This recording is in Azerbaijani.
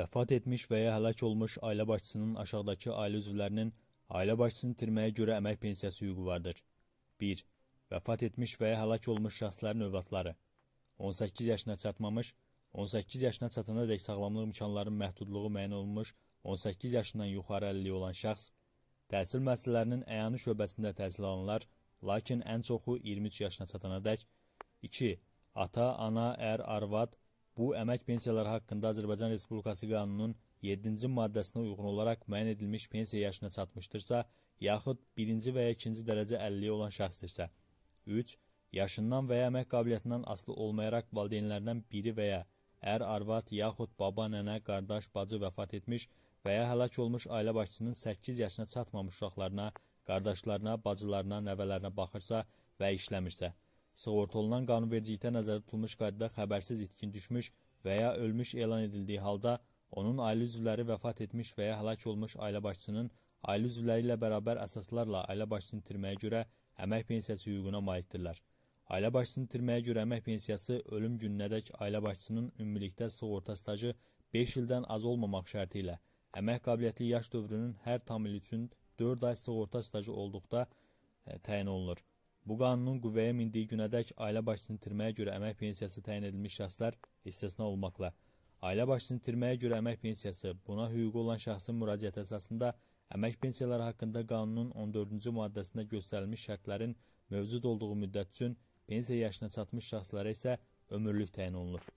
Vəfat etmiş və ya həlak olmuş ailə başçısının aşağıdakı ailə üzvlərinin ailə başçısını itirməyə görə əmək pensiyası hüququ vardır. 1. Vəfat etmiş və ya həlak olmuş şəxslərin övladları 18 yaşına çatmamış, 18 yaşına çatana dək sağlamlıq imkanlarının məhdudluğu müəyyən olunmuş 18 yaşından yuxarı əlilliyi olan şəxs, təhsil müəssisələrinin əyani şöbəsində təhsil alanlar, lakin ən çoxu 23 yaşına çatana dək 2. Ata, ana, ər, arvad, Bu əmək pensiyaları haqqında Azərbaycan Respublikası qanununun 7-ci maddəsinə uyğun olaraq müəyyən edilmiş pensiya yaşına çatmışdırsa, yaxud 1-ci və ya 2-ci dərəcə əlilliyi olan şəxsdirsə. 3. Yaşından və ya əmək qabiliyyətindən asılı olmayaraq valideynlərindən biri və ya ər, arvad, yaxud baba, nənə, qardaş, bacı vəfat etmiş və ya həlak olmuş ailə başçısının 8 yaşına çatmamış uşaqlarına, qardaşlarına, bacılarına, nəvələrinə baxırsa və işləmirsə. Sığortalanan qanunvericilikdə nəzərdə tutulmuş qaydada xəbərsiz itkin düşmüş və ya ölmüş elan edildiyi halda onun ailə üzvləri vəfat etmiş və ya həlak olmuş ailə başçısının ailə üzvləri ilə bərabər əsaslarla ailə başçısını itirməyə görə əmək pensiyası hüququna malikdirlər. Ailə başçısını itirməyə görə əmək pensiyası ölüm gününədək ailə başçısının ümumilikdə sığorta stajı 5 ildən az olmamaq şərti ilə əmək qabiliyyətli yaş dövrünün hər tam ili üçün 4 ay sığorta stajı olduqda e, təyin olunur. Bu qanunun qüvvəyə mindiyi günədək ailə başçısını itirməyə görə əmək pensiyası təyin edilmiş şəxslər istisna olmaqla, ailə başçısını itirməyə görə əmək pensiyası buna hüququ olan şəxsin müraciəti əsasında əmək pensiyaları haqqında qanunun 14-cü maddəsində göstərilmiş şərtlərin mövcud olduğu müddət üçün pensiya yaşına çatmış şəxslərə isə ömürlük təyin olunur.